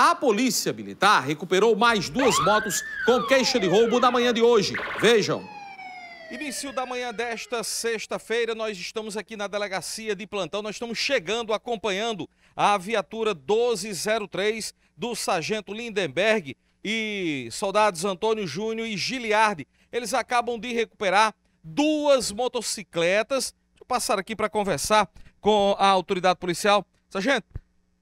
A polícia militar recuperou mais duas motos com queixa de roubo na manhã de hoje. Vejam. Início da manhã desta sexta-feira, nós estamos aqui na delegacia de plantão. Nós estamos chegando, acompanhando a viatura 1203 do sargento Lindenberg e soldados Antônio Júnior e Giliardi. Eles acabam de recuperar duas motocicletas. Deixa eu passar aqui para conversar com a autoridade policial. Sargento,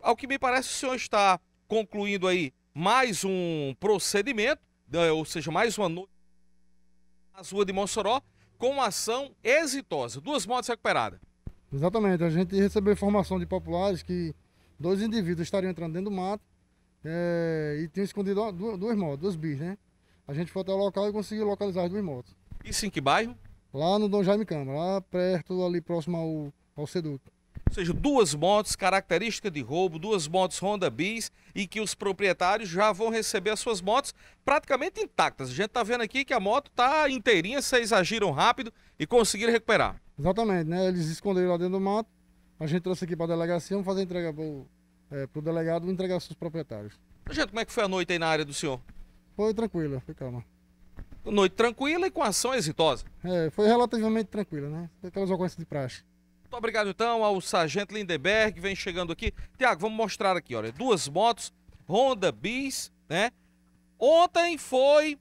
ao que me parece, o senhor está concluindo aí mais um procedimento, né, ou seja, mais uma noite na rua de Mossoró, com ação exitosa. Duas motos recuperadas. Exatamente, a gente recebeu informação de populares que dois indivíduos estariam entrando dentro do mato é, e tinham escondido duas, duas motos, duas bis, né? A gente foi até o local e conseguiu localizar as duas motos. Isso em que bairro? Lá no Dom Jaime Câmara, lá perto, ali próximo ao, ao Seduto. Ou seja, duas motos, característica de roubo, duas motos Honda Bis e que os proprietários já vão receber as suas motos praticamente intactas. A gente está vendo aqui que a moto está inteirinha, vocês agiram rápido e conseguiram recuperar. Exatamente, né? Eles esconderam lá dentro do mato, a gente trouxe aqui para a delegacia, vamos fazer entrega para o e é, delegado entregar aos seus proprietários. Gente, como é que foi a noite aí na área do senhor? Foi tranquila, foi calma. Noite tranquila e com ação exitosa? É, foi relativamente tranquila, né? Aquelas ocorrências de praxe. Muito obrigado então ao Sargento Lindenberg, vem chegando aqui. Tiago, vamos mostrar aqui, olha, duas motos, Honda Bis, né? Ontem foi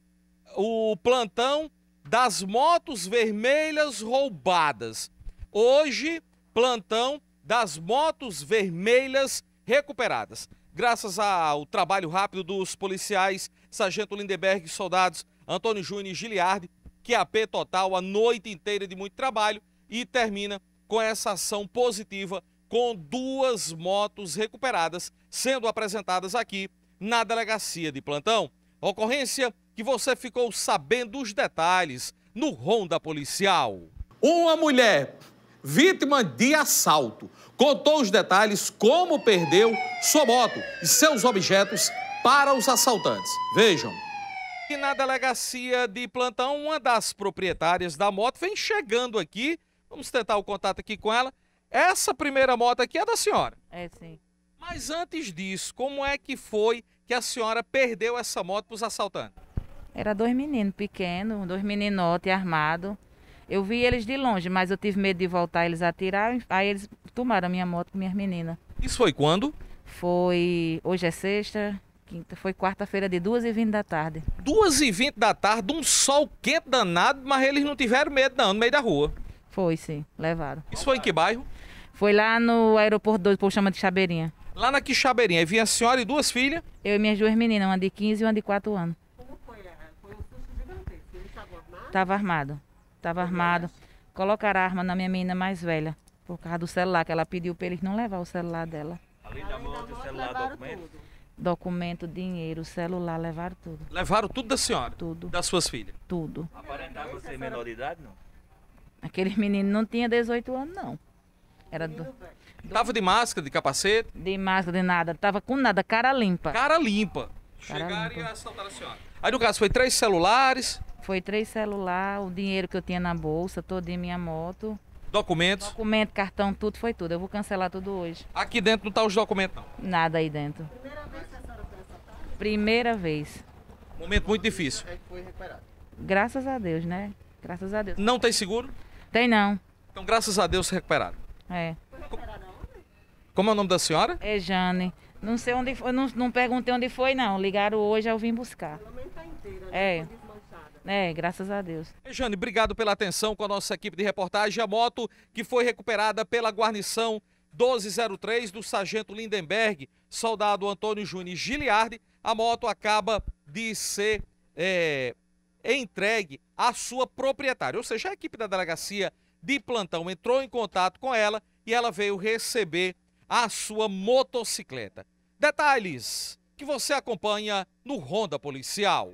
o plantão das motos vermelhas roubadas. Hoje, plantão das motos vermelhas recuperadas. Graças ao trabalho rápido dos policiais, Sargento Lindenberg, soldados Antônio Júnior e Giliardi, que é a P total a noite inteira de muito trabalho e termina com essa ação positiva, com duas motos recuperadas sendo apresentadas aqui na delegacia de plantão. Ocorrência que você ficou sabendo os detalhes no Ronda Policial. Uma mulher vítima de assalto contou os detalhes como perdeu sua moto e seus objetos para os assaltantes. Vejam. E na delegacia de plantão, uma das proprietárias da moto vem chegando aqui Vamos tentar o contato aqui com ela. Essa primeira moto aqui é da senhora. É, sim. Mas antes disso, como é que foi que a senhora perdeu essa moto para os assaltantes? Era dois meninos pequenos, dois meninotes armados. Eu vi eles de longe, mas eu tive medo de voltar eles atirar. Aí eles tomaram a minha moto com minhas meninas. Isso foi quando? Foi. Hoje é sexta, quinta. Foi quarta-feira de 2h20 da tarde. 2h20 da tarde, um sol quente danado, mas eles não tiveram medo, não, no meio da rua. Foi, sim, levaram. Isso foi em que bairro? Foi lá no aeroporto 2, por chama de Chabeirinha. Lá na Quixabeirinha. E vinha a senhora e duas filhas? Eu e minhas duas meninas, uma de 15 e uma de 4 anos. Como foi? Foi um estava armado? Estava armado. armado. Colocaram a arma na minha menina mais velha, por causa do celular, que ela pediu para eles não levar o celular dela. Além da mão, o celular, documento? Tudo. Documento, dinheiro, celular, levaram tudo. Levaram tudo da senhora? Tudo. Das suas filhas? Tudo. Aparentava ser é menor de idade, não? Aquele menino não tinha 18 anos, não. Era do... Tava de máscara, de capacete? De máscara, de nada. Tava com nada, cara limpa. Cara limpa. Cara Chegaram limpa. e assaltaram a senhora. Aí no caso foi três celulares. Foi três celulares, o dinheiro que eu tinha na bolsa, toda em minha moto. Documentos? Documento, cartão, tudo, foi tudo. Eu vou cancelar tudo hoje. Aqui dentro não tá os documentos, não? Nada aí dentro. Primeira vez que a senhora foi assaltada? Primeira vez. Momento muito difícil. É que foi recuperado. Graças a Deus, né? Graças a Deus. Não tem seguro? Tem não. Então, graças a Deus, recuperado. É. Como é o nome da senhora? É Jane. Não sei onde foi, não, não perguntei onde foi, não. Ligaram hoje, eu vim buscar. Pelo tá inteira, né? É. É, graças a Deus. Jane, obrigado pela atenção com a nossa equipe de reportagem. A moto que foi recuperada pela guarnição 1203 do sargento Lindenberg, soldado Antônio Júnior Giliardi, a moto acaba de ser é, é entregue à sua proprietária. Ou seja, a equipe da delegacia de plantão entrou em contato com ela e ela veio receber a sua motocicleta. Detalhes que você acompanha no Ronda Policial.